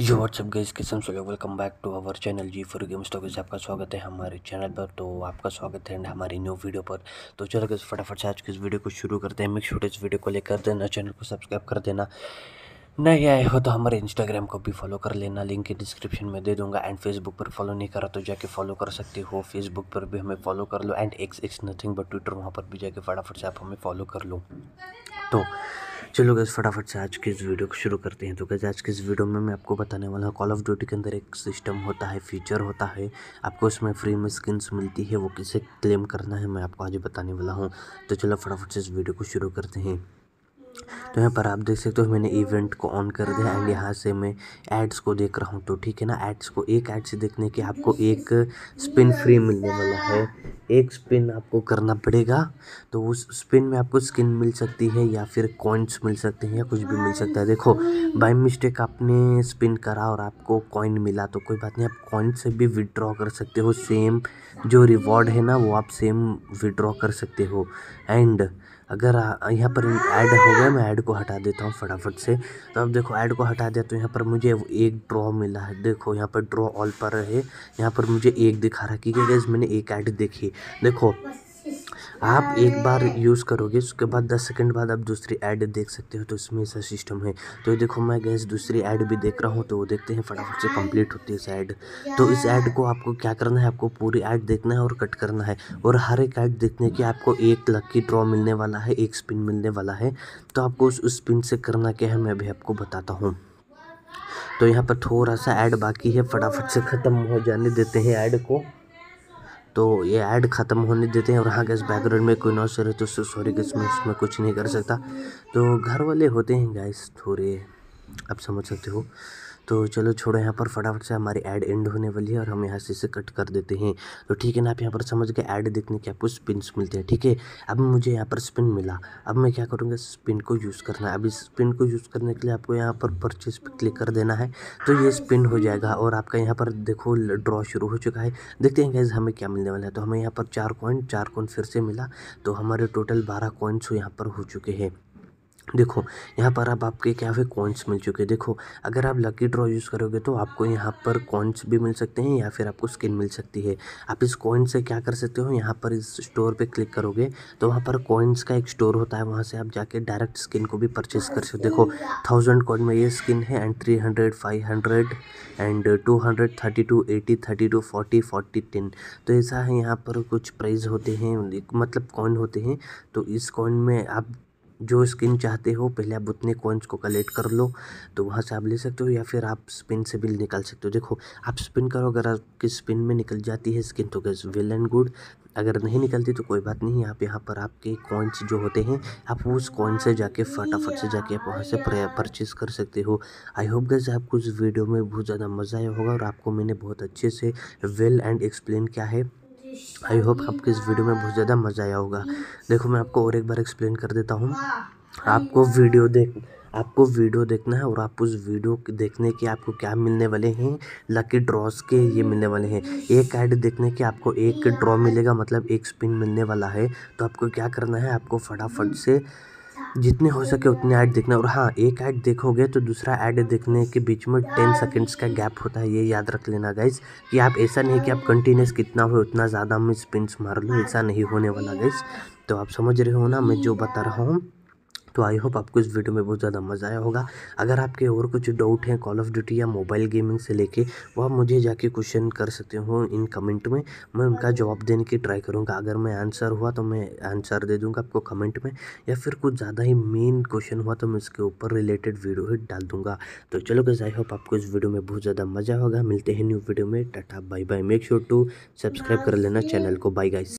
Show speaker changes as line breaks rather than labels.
you what's up guys इसके सोलो welcome back to our channel G for game stock आपका स्वागत है हमारे चैनल पर तो आपका स्वागत है हमारी न्यू वीडियो पर तो चलो गए फटाफट से आज के इस वीडियो को शुरू करते हैं मिक्स शूट इस वीडियो को लेकर देना चैनल को सब्सक्राइब कर देना नहीं आए हो तो हमारे इंस्टाग्राम को भी फॉलो कर लेना लिंक डिस्क्रिप्शन में दे दूंगा एंड फेसबुक पर फॉलो नहीं करा तो जाके फॉलो कर सकते हो फेसबुक पर भी हमें फॉलो कर लो and X X nothing but Twitter वहाँ पर भी जाके फटाफट से आप हमें फॉलो कर लो तो चलो गैस फटाफट से आज की इस वीडियो को शुरू करते हैं तो गैस आज के इस वीडियो में मैं आपको बताने वाला हूँ कॉल ऑफ ड्यूटी के अंदर एक सिस्टम होता है फीचर होता है आपको इसमें फ्री में स्किन्स मिलती है वो किसे क्लेम करना है मैं आपको आज बताने वाला हूँ तो चलो फटाफट से इस वीडियो को शुरू करते हैं तो यहाँ पर आप देख सकते हो मैंने इवेंट को ऑन कर दिया एंड यहाँ से मैं एड्स को देख रहा हूँ तो ठीक है ना एड्स को एक एड से देखने के आपको एक स्पिन फ्री मिलने वाला है एक स्पिन आपको करना पड़ेगा तो उस स्पिन में आपको स्किन मिल सकती है या फिर कॉइन्स मिल सकते हैं या कुछ भी मिल सकता है देखो बाई मिस्टेक आपने स्पिन करा और आपको कॉइन मिला तो कोई बात नहीं आप कॉइन से भी विड्रॉ कर सकते हो सेम जो रिवॉर्ड है ना वो आप सेम विड्रॉ कर सकते हो एंड अगर यहाँ पर ऐड हो गया मैं ऐड को हटा देता हूँ फटाफट से तो अब देखो ऐड को हटा दिया तो यहाँ पर मुझे एक ड्रॉ मिला है देखो यहाँ पर ड्रॉ ऑल पर है यहाँ पर मुझे एक दिखा रहा है क्योंकि मैंने एक ऐड देखी देखो आप एक बार यूज़ करोगे उसके बाद दस सेकंड बाद आप दूसरी ऐड देख सकते हो तो इसमें ऐसा सिस्टम है तो देखो मैं गैस दूसरी ऐड भी देख रहा हूँ तो वो देखते हैं फटाफट से कंप्लीट होती है इस ऐड तो इस ऐड को आपको क्या करना है आपको पूरी ऐड देखना है और कट करना है और हर एक ऐड देखने की आपको एक लक्की ड्रॉ मिलने वाला है एक स्पिन मिलने वाला है तो आपको उस स्पिन से करना क्या है मैं अभी आपको बताता हूँ तो यहाँ पर थोड़ा सा ऐड बाकी है फटाफट से ख़त्म हो जाने देते हैं ऐड को तो ये ऐड ख़त्म होने देते हैं और हाँ गैस बैकग्राउंड में कोई नौसर है तो सॉरी गैस मैं उसमें कुछ नहीं कर सकता तो घर वाले होते हैं गैस थोड़े आप समझ सकते हो तो चलो छोड़ो यहाँ पर फटाफट से हमारी ऐड एंड होने वाली है और हम यहाँ से इसे कट कर देते हैं तो ठीक है ना आप यहाँ पर समझ गए ऐड देखने के आपको स्पिन्स मिलते हैं ठीक है अब मुझे यहाँ पर स्पिन मिला अब मैं क्या करूँगा स्पिन को यूज़ करना है अब इस स्पिन को यूज़ करने के लिए आपको यहाँ पर परचेज पर क्लिक कर देना है तो ये स्पिन हो जाएगा और आपका यहाँ पर देखो ड्रॉ शुरू हो चुका है देखते हैं गैज हमें क्या मिलने वाला है तो हमें यहाँ पर चार कॉइन चार कॉइन फिर से मिला तो हमारे टोटल बारह कॉइन्स यहाँ पर हो चुके हैं देखो यहाँ पर अब आपके क्या है कॉइन्स मिल चुके हैं देखो अगर आप लकी ड्रॉ यूज़ करोगे तो आपको यहाँ पर कॉइन्स भी मिल सकते हैं या फिर आपको स्किन मिल सकती है आप इस कॉइन से क्या कर सकते हो यहाँ पर इस स्टोर पे क्लिक करोगे तो वहाँ पर कॉइन्स का एक स्टोर होता है वहाँ से आप जाके डायरेक्ट स्किन को भी परचेज कर सकते हो देखो थाउजेंड कॉइन में ये स्किन है and three hundred five hundred and two hundred thirty two eighty thirty two forty forty ten तो ऐसा है यहाँ पर कुछ प्राइज़ होते हैं मतलब कॉइन होते हैं तो इस कॉइन में आप जो स्किन चाहते हो पहले आप उतने कॉइन्स को कलेक्ट कर लो तो वहाँ से आप ले सकते हो या फिर आप स्पिन से भी निकाल सकते हो देखो आप स्पिन करो अगर आपकी स्पिन में निकल जाती है स्किन तो गैस वेल एंड गुड अगर नहीं निकलती तो कोई बात नहीं आप यहाँ पर आपके कॉइन्स जो होते हैं आप उस कॉइन से जाके फटाफट से जाके आप वहाँ से परचेज कर सकते हो आई होप गैस आपको इस वीडियो में बहुत ज़्यादा मज़ा आया होगा और आपको मैंने बहुत अच्छे से वेल एंड एक्सप्लेन किया है आई होप आपको इस वीडियो में बहुत ज़्यादा मज़ा आया होगा देखो मैं आपको और एक बार एक्सप्लेन कर देता हूँ आपको वीडियो देख आपको वीडियो देखना है और आप उस वीडियो देखने के आपको क्या मिलने वाले हैं लकी ड्रॉस के ये मिलने वाले हैं एक कार्ड देखने के आपको एक ड्रॉ मिलेगा मतलब एक स्पिन मिलने वाला है तो आपको क्या करना है आपको फटाफट से जितने हो सके उतने ऐड देखना और हाँ एक ऐड देखोगे तो दूसरा ऐड देखने के बीच में टेन सेकंड्स का गैप होता है ये याद रख लेना गाइज कि आप ऐसा नहीं कि आप कंटिन्यूस कितना हो उतना ज़्यादा हम स्पिन्स मार लो ऐसा नहीं होने वाला गाइज तो आप समझ रहे हो ना मैं जो बता रहा हूँ तो आई होप आपको इस वीडियो में बहुत ज़्यादा मज़ा आया होगा अगर आपके और कुछ डाउट हैं कॉल ऑफ ड्यूटी या मोबाइल गेमिंग से लेके वह मुझे जाके क्वेश्चन कर सकते हो इन कमेंट में मैं उनका जवाब देने की ट्राई करूँगा अगर मैं आंसर हुआ तो मैं आंसर दे दूँगा आपको कमेंट में या फिर कुछ ज़्यादा ही मेन क्वेश्चन हुआ तो मैं उसके ऊपर रिलेटेड वीडियो ही डाल दूँगा तो चलो गज आई होप आपको इस वीडियो में बहुत ज़्यादा मज़ा होगा मिलते हैं न्यू वीडियो में टाटा bye bye make sure to subscribe कर लेना चैनल को बाय गाइस